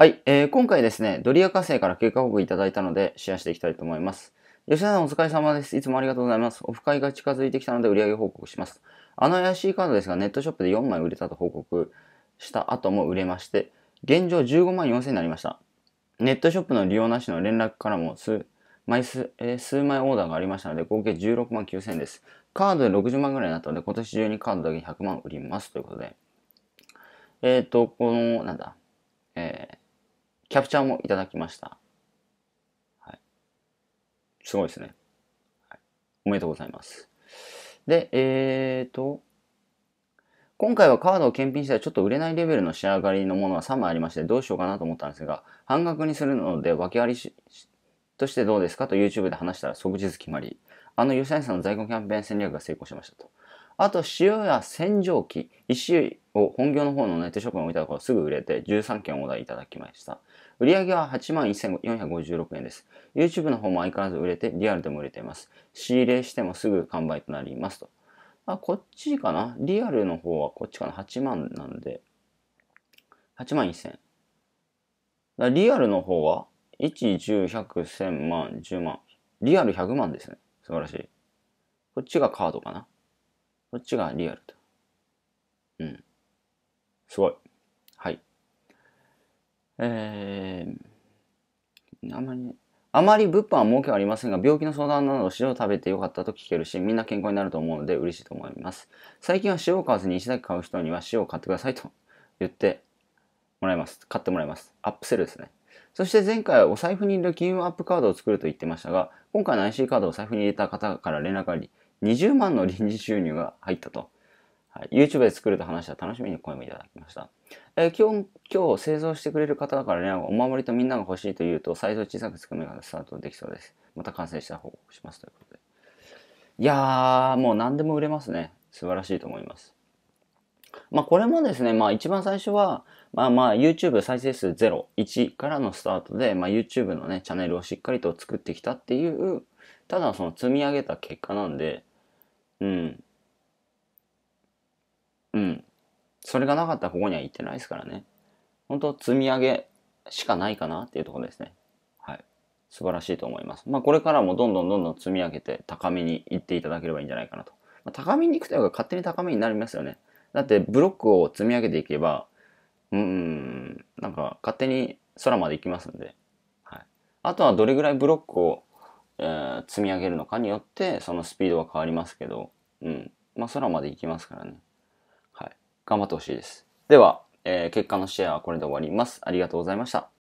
はい、えー、今回ですね、ドリア火星から結果報告いただいたので、シェアしていきたいと思います。吉田さんお疲れ様です。いつもありがとうございます。オフ会が近づいてきたので売上報告します。あの怪しいカードですが、ネットショップで4枚売れたと報告した後も売れまして、現状15万4000になりました。ネットショップの利用なしの連絡からも数枚数,、えー、数枚オーダーがありましたので、合計16万9000です。カードで60万ぐらいになったので、今年中にカードだけ100万売ります。ということで。えっ、ー、と、この、なんだ、キャプチャーもいただきました。はい。すごいですね。はい、おめでとうございます。で、えーと、今回はカードを検品したらちょっと売れないレベルの仕上がりのものは3枚ありましてどうしようかなと思ったんですが、半額にするので訳ありとしてどうですかと YouTube で話したら即日決まり、あの予谷さんの在庫キャンペーン戦略が成功しましたと。あと、塩や洗浄機、石を本業の方のネットショップに置いたところすぐ売れて13件お題いただきました。売上は81,456円です。YouTube の方も相変わらず売れて、リアルでも売れています。仕入れしてもすぐ完売となりますと。あ、こっちかなリアルの方はこっちかな ?8 万なんで。8万1000。だリアルの方は ?1、10、100、1000万、10万。リアル100万ですね。素晴らしい。こっちがカードかなこっちがリアルと。うん。すごい。はい。えー、あまり、あまり物販は儲けはありませんが、病気の相談など塩を食べてよかったと聞けるし、みんな健康になると思うので嬉しいと思います。最近は塩を買わずに石だけ買う人には塩を買ってくださいと言ってもらいます。買ってもらいます。アップセルですね。そして前回はお財布に入れる金運アップカードを作ると言ってましたが、今回の IC カードをお財布に入れた方から連絡があり、20万の臨時収入が入ったと。はい、YouTube で作ると話した楽しみに声もいただきました。えー、今日、今日製造してくれる方だからね、お守りとみんなが欲しいというと、サイズを小さく作るのがスタートできそうです。また完成したら報告しますということで。いやー、もう何でも売れますね。素晴らしいと思います。まあこれもですね、まあ一番最初は、まあまあ YouTube 再生数0、1からのスタートで、まあ YouTube のね、チャンネルをしっかりと作ってきたっていう、ただその積み上げた結果なんで、うん、それがなかったらここには行ってないですからね。本当積み上げしかないかなっていうところですね。はい。素晴らしいと思います。まあ、これからもどんどんどんどん積み上げて高めに行っていただければいいんじゃないかなと。まあ、高めに行くというか勝手に高めになりますよね。だってブロックを積み上げていけば、うん、なんか勝手に空まで行きますんで。はい。あとはどれぐらいブロックを、えー、積み上げるのかによって、そのスピードは変わりますけど、うん。まあ、空まで行きますからね。頑張ってほしいです。では、えー、結果のシェアはこれで終わります。ありがとうございました。